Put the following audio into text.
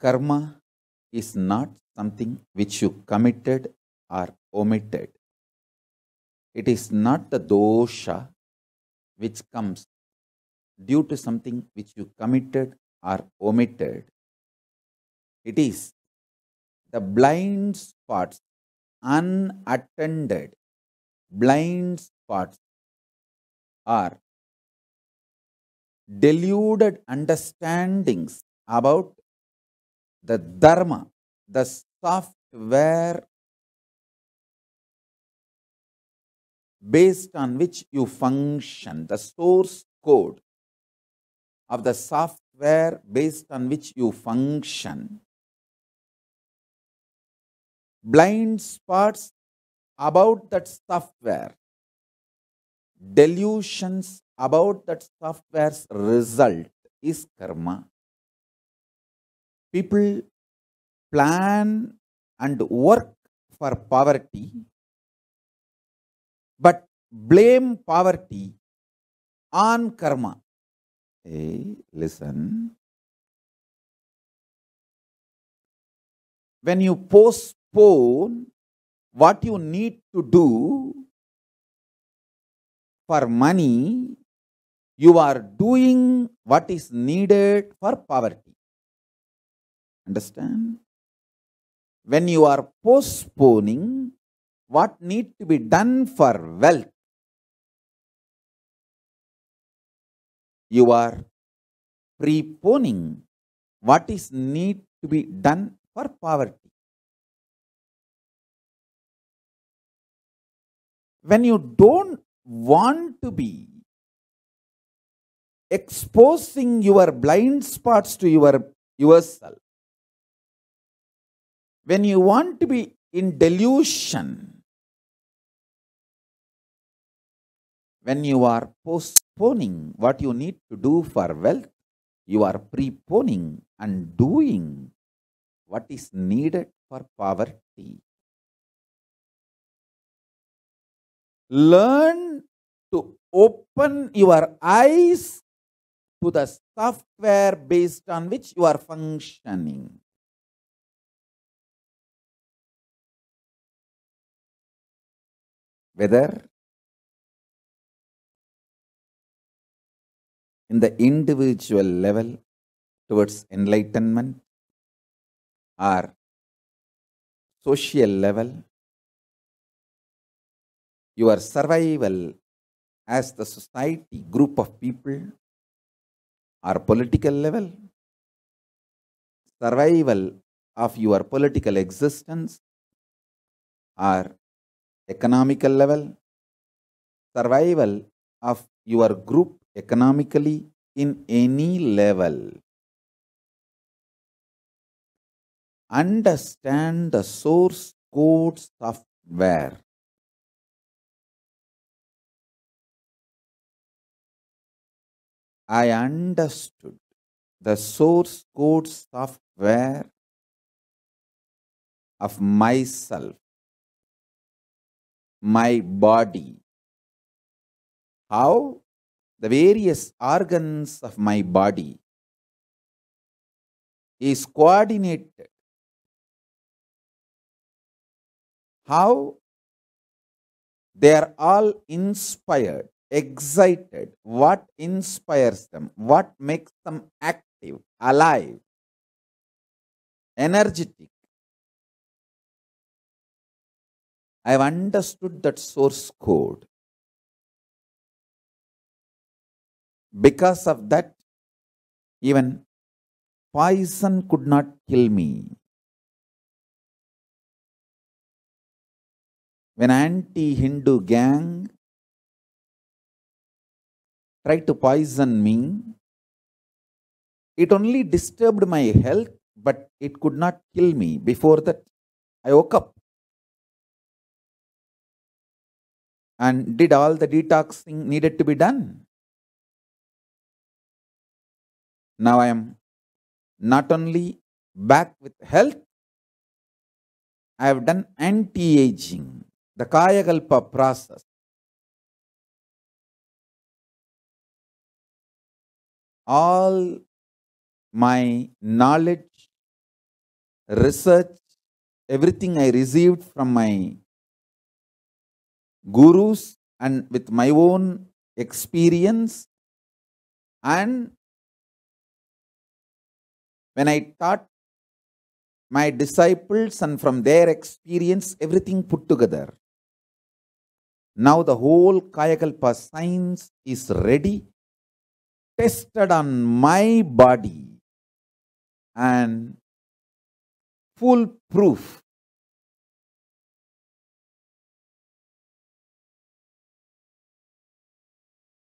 Karma is not something which you committed or omitted. It is not the dosha which comes due to something which you committed or omitted. It is the blind spots, unattended blind spots are deluded understandings about the dharma, the software based on which you function, the source code of the software based on which you function, blind spots about that software, delusions about that software's result is karma people plan and work for poverty, but blame poverty on karma. Hey, listen. When you postpone what you need to do for money, you are doing what is needed for poverty. Understand? When you are postponing what need to be done for wealth, you are preponing what is need to be done for poverty. When you don't want to be exposing your blind spots to your yourself when you want to be in delusion, when you are postponing what you need to do for wealth, you are preponing and doing what is needed for poverty. Learn to open your eyes to the software based on which you are functioning. whether in the individual level towards enlightenment or social level, your survival as the society, group of people, or political level, survival of your political existence, or economical level, survival of your group economically in any level. Understand the source code software. I understood the source code software of myself my body. How? The various organs of my body is coordinated. How? They are all inspired, excited. What inspires them? What makes them active, alive, energetic? I have understood that source code. Because of that, even poison could not kill me. When anti-Hindu gang tried to poison me, it only disturbed my health, but it could not kill me. Before that, I woke up and did all the detoxing needed to be done. Now I am not only back with health, I have done anti-aging, the Kayakalpa process. All my knowledge, research, everything I received from my gurus and with my own experience and when I taught my disciples and from their experience everything put together. Now the whole Kayakalpa science is ready, tested on my body and proof.